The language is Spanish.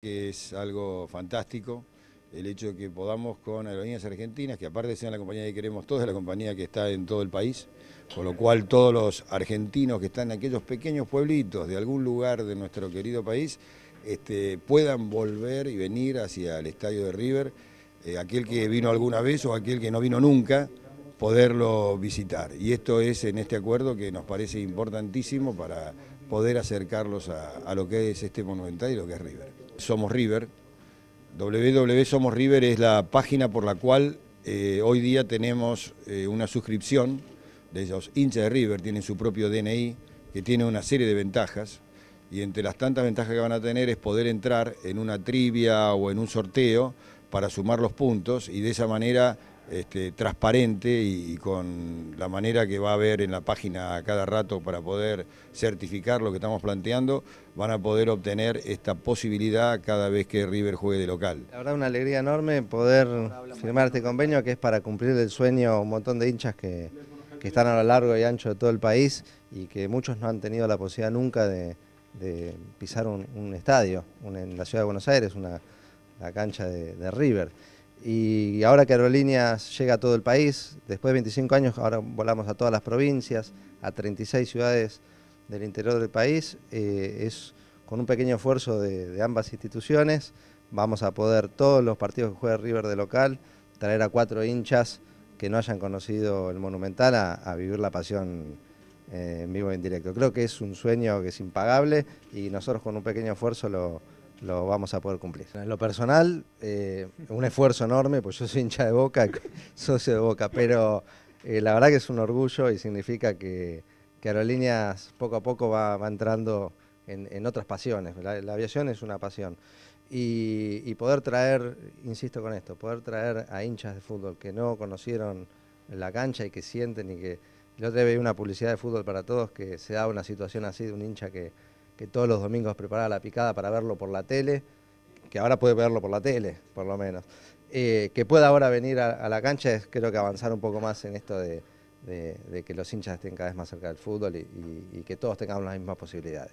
que es algo fantástico el hecho de que podamos con Aerolíneas Argentinas, que aparte sean la compañía que queremos todos, la compañía que está en todo el país, con lo cual todos los argentinos que están en aquellos pequeños pueblitos de algún lugar de nuestro querido país este, puedan volver y venir hacia el estadio de River, eh, aquel que vino alguna vez o aquel que no vino nunca, poderlo visitar. Y esto es en este acuerdo que nos parece importantísimo para poder acercarlos a lo que es este monumental y lo que es River. Somos River. E River es la página por la cual eh, hoy día tenemos eh, una suscripción de los hinchas de River, tienen su propio DNI, que tiene una serie de ventajas, y entre las tantas ventajas que van a tener es poder entrar en una trivia o en un sorteo para sumar los puntos y de esa manera este, transparente y, con la manera que va a haber en la página a cada rato para poder certificar lo que estamos planteando, van a poder obtener esta posibilidad cada vez que River juegue de local. La verdad una alegría enorme poder firmar este convenio que es para cumplir el sueño a un montón de hinchas que, están a lo largo y ancho de todo el país y que muchos no han tenido la posibilidad nunca de, pisar un, estadio en la ciudad de Buenos Aires, una, la cancha de River y ahora que Aerolíneas llega a todo el país, después de 25 años ahora volamos a todas las provincias, a 36 ciudades del interior del país, eh, es con un pequeño esfuerzo de, ambas instituciones, vamos a poder todos los partidos que juega River de local, traer a cuatro hinchas que no hayan conocido el Monumental a, vivir la pasión eh, en vivo e en directo. Creo que es un sueño que es impagable y nosotros con un pequeño esfuerzo lo lo vamos a poder cumplir. En lo personal, eh, un esfuerzo enorme, pues yo soy hincha de Boca, socio de Boca, pero eh, la verdad que es un orgullo y significa que, Aerolíneas poco a poco va, entrando en, otras pasiones. La, aviación es una pasión. Y, poder traer, insisto con esto, poder traer a hinchas de fútbol que no conocieron la cancha y que sienten y que... yo debe una publicidad de fútbol para todos que se da una situación así de un hincha que, que todos los domingos preparaba la picada para verlo por la tele, que ahora puede verlo por la tele, por lo menos. Eh, que pueda ahora venir a, la cancha creo que avanzar un poco más en esto de, que los hinchas estén cada vez más cerca del fútbol y, y que todos tengamos las mismas posibilidades.